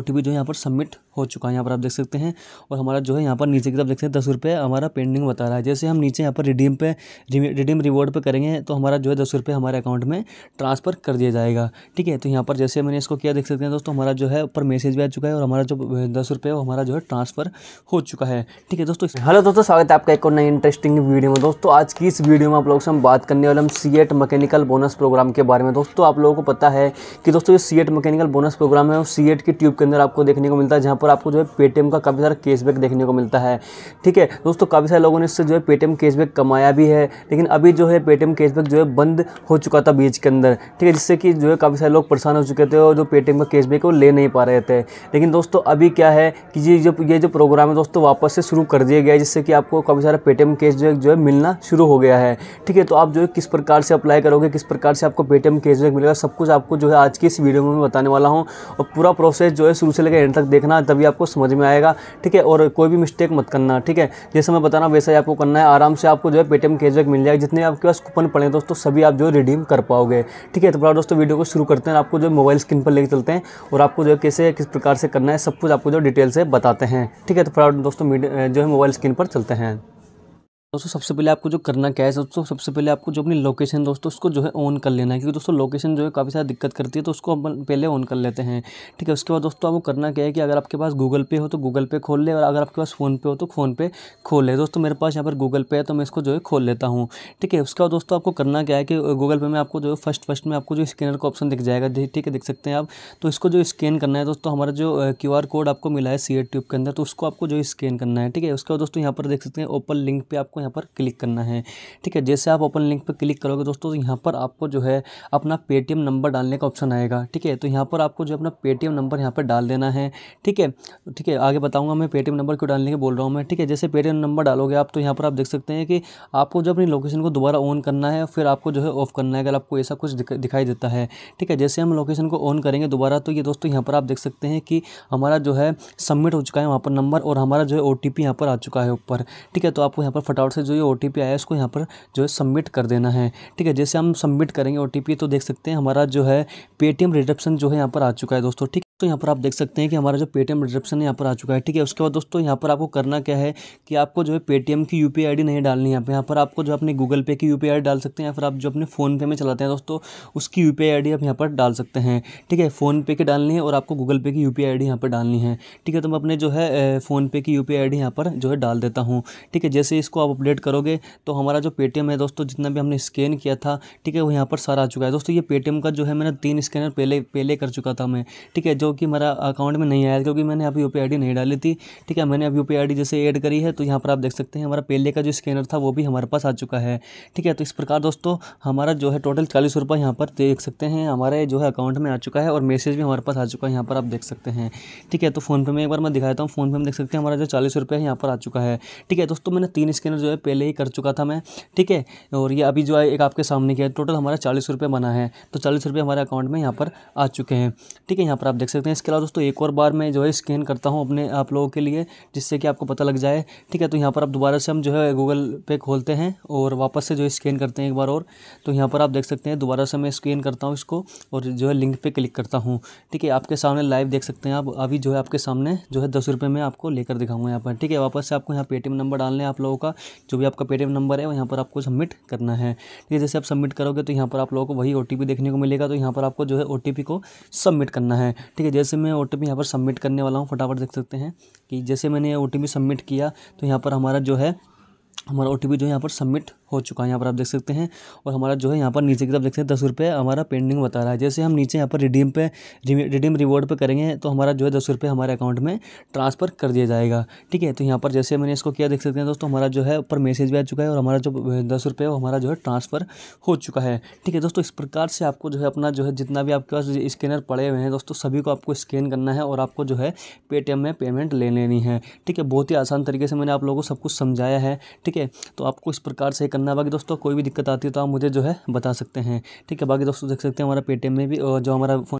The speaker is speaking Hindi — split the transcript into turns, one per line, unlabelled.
ओटीपी जो है यहाँ पर सबमिट हो चुका है यहाँ पर आप देख सकते हैं और हमारा जो है यहाँ पर नीचे की तरफ देख सकते हैं दस रुपये हमारा पेंडिंग बता रहा है जैसे हम नीचे यहाँ पर रिडीम पे रिडीम रिवॉर्ड पे करेंगे तो हमारा जो है दस रुपये हमारे अकाउंट में ट्रांसफ़र कर दिया जाएगा ठीक है तो यहाँ पर जैसे मैंने इसको किया देख सकते हैं दोस्तों हमारा जो है ऊपर मैसेज भी आ चुका है और हमारा जो दस रुपये हमारा जो है ट्रांसफ़र हो चुका है ठीक है दोस्तों हेलो दोस्तों स्वागत है आपका एक और नई इंटरेस्टिंग वीडियो में दोस्तों आज की इस वीडियो में आप लोग से हम बात करने वाले हम C eight mechanical bonus program के बारे में दोस्तों आप लोगों को पता है कि दोस्तों ये सी मैकेनिकल बोनस प्रोग्राम है सी सी की ट्यूब के अंदर आपको देखने को मिलता है जहाँ पर आपको जो है पेटीएम का काफ़ी सारा कैशबैक देखने को मिलता है ठीक है दोस्तों काफ़ी सारे लोगों ने इससे जो है पेटीएम कैशबैक कमाया भी है लेकिन अभी जो है पेटीएम कैशबैक जो है बंद हो चुका था बीच के अंदर ठीक है जिससे कि जो है काफ़ी सारे लोग परेशान हो चुके थे और जो पेटीएम का कैशबैक वो ले नहीं पा रहे थे लेकिन दोस्तों अभी क्या है कि ये जो ये जो प्रोग्राम है दोस्तों वापस से शुरू कर दिया गया है जिससे कि आपको काफ़ी सारा पेटीएम कैश जो है जो है मिलना शुरू हो गया है ठीक है तो आप जो है किस प्रकार से अप्लाई करोगे किस प्रकार से आपको पेटीएम कैशबैक मिलेगा सब कुछ आपको जो है आज की इस वीडियो में बताने वाला हूँ और पूरा प्रोसेस जो है शुरू से लेकर एंड तक देखना तभी आपको समझ में आएगा ठीक है और कोई भी मिस्टेक मत करना ठीक है जैसे मैं बताना वैसा ही आपको करना है आराम से आपको जो है पेटीएम कैशबैक मिल जाएगा जितने आपके पास कूपन पड़े दोस्तों सभी आप जो रिडीम कर पाओगे ठीक है तो बड़ा दोस्तों वीडियो को शुरू करते हैं आपको जो मोबाइल स्क्रीन पर लेकर चलते हैं और आपको जो है कैसे किस प्रकार से करना है सब कुछ आपको जो डिटेल से बताते हैं ठीक है तो फिर दोस्तों जो है मोबाइल स्क्रीन पर चलते हैं दोस्तों सबसे पहले आपको जो करना क्या है दोस्तों सबसे पहले आपको जो अपनी लोकेशन दोस्तों उसको जो है ऑन कर लेना है क्योंकि दोस्तों लोकेशन जो है काफ़ी सारी दिक्कत करती है तो उसको अपन पहले ऑन कर लेते हैं ठीक है उसके बाद दोस्तों आपको करना क्या है कि अगर आपके पास गूगल पे हो तो गूगल पे खोल ले और अगर आपके पास फोनपे हो तो फ़ोन पे खोल ले दोस्तों मेरे पास यहाँ पर गूगल पे है तो मैं इसको जो है खोल लेता हूँ ठीक है उसके बाद दोस्तों आपको करना क्या है कि गूगल पे में आपको जो है फर्स्ट फर्स्ट में आपको जो स्कैनर का ऑप्शन दिख जाएगा ठीक है दिख सकते हैं आप तो इसको जो स्कैन करना है दोस्तों हमारा जो क्यू कोड आपको मिला है सी के अंदर तो उसको आपको जो स्कैन करना है ठीक है उसके बाद दोस्तों यहाँ पर देख सकते हैं ओपन लिंक पर आपको यहाँ पर क्लिक करना है ठीक है जैसे आप ओपन लिंक पर क्लिक करोगे दोस्तों यहाँ पर आपको जो है अपना पेटीएम नंबर डालने का ऑप्शन आएगा ठीक है तो यहाँ पर आपको जो अपना पेटीएम नंबर यहाँ पर डाल देना है ठीक है ठीक है आगे बताऊँगा मैं पेटीएम नंबर क्यों डालने के बोल रहा हूँ मैं ठीक है जैसे पेटीएम नंबर डालोगे आप तो यहाँ पर आप देख सकते हैं कि आपको जो अपनी लोकेशन को दोबारा ऑन करना है फिर आपको जो है ऑफ करना है अगर आपको ऐसा कुछ दिखाई देता है ठीक है जैसे हम लोकेशन को ऑन करेंगे दोबारा तो ये दोस्तों यहाँ पर आप देख सकते हैं कि हमारा जो है सबमिट हो चुका है वहाँ पर नंबर और हमारा जो है ओ टी यहाँ पर आ चुका है ऊपर ठीक है तो आपको यहाँ पर फटाफट और से जो ये ओ आया है उसको यहाँ पर जो है सबमिट कर देना है ठीक है जैसे हम सबमिट करेंगे ओ तो देख सकते हैं हमारा जो है पेटीएम रिडक्शन जो है यहाँ पर आ चुका है दोस्तों ठीक तो यहाँ पर आप देख सकते हैं कि हमारा जो पेटीएम डिस्क्रिप्शन यहाँ पर आ चुका है ठीक है उसके बाद दोस्तों यहाँ पर आपको करना क्या है कि आपको जो है पेटीएम की यू पी नहीं डालनी यहाँ पर यहाँ पर आपको जो अपने गूगल पे की यू पी डाल सकते हैं या फिर आप जो अपने फ़ोनपे में चलाते हैं दोस्तों उसकी यू पी आप यहाँ पर डाल सकते हैं ठीक है फ़ोनपे की डालनी है और आपको गूगल पे की यू पी आई यहाँ पर डालनी है ठीक है तो मैं अपने जो है फ़ोनपे की यू पी यहाँ पर जो है डाल देता हूँ ठीक है जैसे इसको आप अपडेट करोगे तो हमारा जो पेटीएम है दोस्तों जितना भी हमने स्कैन किया था ठीक है वो यहाँ पर सारा आ चुका है दोस्तों ये पेटीएम का जो है मैंने तीन स्कैनर पहले पहले कर चुका था मैं ठीक है जो कि मेरा अकाउंट में नहीं आया क्योंकि मैंने अभी यू पी नहीं डाली थी ठीक है मैंने अब यू पी जैसे ऐड करी है तो यहाँ पर आप देख सकते हैं हमारा पेले का जो स्कैनर था वो भी हमारे पास आ चुका है ठीक है तो इस प्रकार दोस्तों हमारा जो है टोटल चालीस रुपये यहाँ पर देख सकते हैं हमारे जो है अकाउंट में आ चुका है और मैसेज भी हमारे पास आ चुका है यहाँ पर आप देख सकते हैं ठीक है तो फ़ोनपे में एक बार मैं दिखाता हूँ फ़ोनपे में देख सकते हैं हमारा जो चालीस रुपये यहाँ पर आ चुका है ठीक है दोस्तों मैंने तीन स्कैनर जो है पहले ही कर चुका था मैं ठीक है और ये अभी जो है एक आपके सामने किया टोटल हमारा चालीस रुपये बना है तो चालीस रुपये हमारे अकाउंट में यहाँ पर आ चुके हैं ठीक है यहाँ पर आप देख सकते सकते हैं इसके अलावा दोस्तों एक और बार मैं जो है स्कैन करता हूँ अपने आप लोगों के लिए जिससे कि आपको पता लग जाए ठीक है तो यहाँ पर आप दोबारा से हम जो है गूगल पे खोलते हैं और वापस से जो है स्कैन करते हैं एक बार और तो यहाँ पर आप देख सकते हैं दोबारा से मैं स्कैन करता हूँ इसको और जो है लिंक पर क्लिक करता हूँ ठीक है आपके सामने लाइव देख सकते हैं आप अभी जो है आपके सामने जो है दस रुपये में आपको लेकर दिखाऊंगा यहाँ पर ठीक है वापस से आपको यहाँ पेटीएम नंबर डालना है आप लोगों का जो भी आपका पेटीएम नंबर है वो यहाँ पर आपको सबमिट करना है ठीक है जैसे आप सबमिट करोगे तो यहाँ पर आप लोगों को वही ओ देखने को मिलेगा तो यहाँ पर आपको जो है ओ को सबमिट करना है ठीक है है जैसे मैं ओ यहाँ पर सबमिट करने वाला हूँ फटाफट देख सकते हैं कि जैसे मैंने ओ टी सबमिट किया तो यहाँ पर हमारा जो है हमारा ओ जो है यहाँ पर सबमिट हो चुका है यहाँ पर आप देख सकते हैं और हमारा जो है यहाँ पर नीचे की तरफ देख सकते हैं दस रुपये हमारा पेंडिंग बता रहा है जैसे हम नीचे यहाँ पर रिडीम पे रिडीम रिवॉर्ड पे करेंगे तो हमारा जो है दस रुपये हमारे अकाउंट में ट्रांसफ़र कर दिया जाएगा ठीक है तो यहाँ पर जैसे मैंने इसको किया देख सकते हैं दोस्तों हमारा जो है ऊपर मैसेज भी आ चुका है और हमारा जो दस रुपये वो हमारा जो है ट्रांसफ़र हो चुका है ठीक है दोस्तों इस प्रकार से आपको जो है अपना जो है जितना भी आपके पास स्कैनर पड़े हुए हैं दोस्तों सभी को आपको स्कैन करना है और आपको जो है पेटीएम में पेमेंट ले लेनी है ठीक है बहुत ही आसान तरीके से मैंने आप लोगों को सब कुछ समझाया है ठीक ठीक है तो आपको इस प्रकार से करना है बाकी दोस्तों कोई भी दिक्कत आती है तो आप मुझे जो है बता सकते हैं ठीक है बाकी दोस्तों देख सकते हैं हमारा पेटीएम में भी जो हमारा